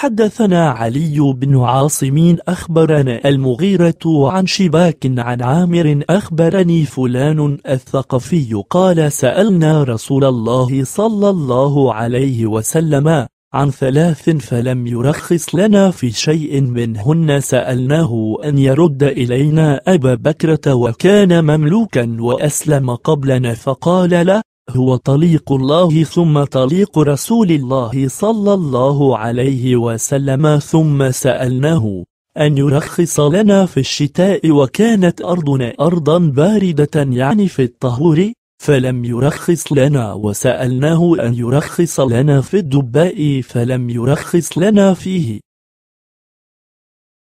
حدثنا علي بن عاصم أخبرنا المغيرة عن شباك عن عامر أخبرني فلان الثقفي قال سألنا رسول الله صلى الله عليه وسلم عن ثلاث فلم يرخص لنا في شيء منهن سألناه أن يرد إلينا أبا بكرة وكان مملوكا وأسلم قبلنا فقال له هو طليق الله ثم طليق رسول الله صلى الله عليه وسلم ثم سألناه أن يرخص لنا في الشتاء وكانت أرضنا أرضا باردة يعني في الطهور فلم يرخص لنا وسألناه أن يرخص لنا في الدباء فلم يرخص لنا فيه